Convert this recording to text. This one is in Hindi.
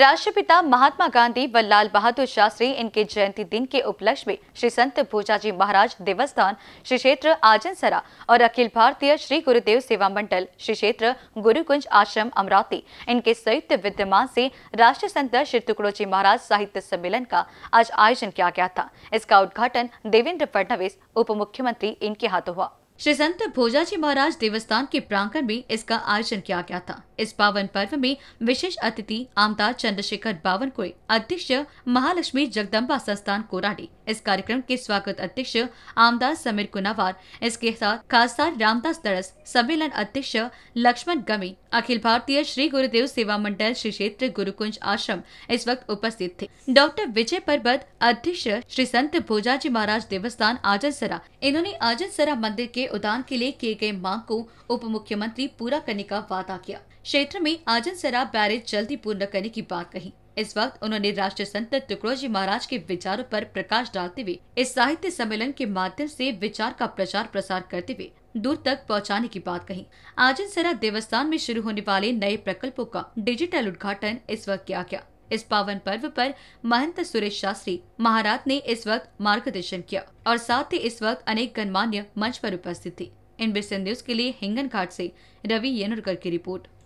राष्ट्रपिता महात्मा गांधी व लाल बहादुर शास्त्री इनके जयंती दिन के उपलक्ष्य में श्री संत भोजाजी महाराज देवस्थान श्री क्षेत्र आजनसरा और अखिल भारतीय श्री गुरुदेव सेवा मंडल श्री क्षेत्र गुरुकुंज आश्रम अमरावती इनके संयुक्त विद्यमान से राष्ट्रीय संत श्री टुकड़ो जी महाराज साहित्य सम्मेलन का आज आयोजन किया गया था इसका उद्घाटन देवेंद्र फडणवीस उप मुख्यमंत्री इनके हाथों हुआ श्री संत भोजाजी महाराज देवस्थान के प्रांगण में इसका आयोजन किया गया था इस पावन पर्व में विशेष अतिथि आमदार चंद्रशेखर बावन को अध्यक्ष महालक्ष्मी जगदम्बा संस्थान कोराडी इस कार्यक्रम के स्वागत अध्यक्ष आमदार समीर कुनावार इसके साथ खासदार रामदास दरस सम्मेलन अध्यक्ष लक्ष्मण गमी अखिल भारतीय श्री गुरुदेव सेवा मंडल श्री क्षेत्र गुरुकुंज आश्रम इस वक्त उपस्थित थे डॉक्टर विजय पर्वत अध्यक्ष श्री संत भोजाजी महाराज देवस्थान आजन सरा इन्होंने आजन सरा मंदिर के उदान के लिए किए गए मांग को उप मुख्यमंत्री पूरा करने का वादा किया क्षेत्र में आजन शराब बैरेज जल्दी पूर्ण करने की बात कही इस वक्त उन्होंने राष्ट्रीय संत टुकड़ोजी महाराज के विचारों पर प्रकाश डालते हुए इस साहित्य सम्मेलन के माध्यम से विचार का प्रचार प्रसार करते हुए दूर तक पहुंचाने की बात कही सरा देवस्थान में शुरू होने वाले नए प्रकल्पों का डिजिटल उद्घाटन इस वक्त किया गया इस पावन पर्व पर महंत सुरेश शास्त्री महाराज ने इस वक्त मार्गदर्शन किया और साथ ही इस वक्त अनेक गणमान्य मंच पर उपस्थित थे इन बिसे न्यूज के लिए हिंगन घाट ऐसी रवि येनुरकर की रिपोर्ट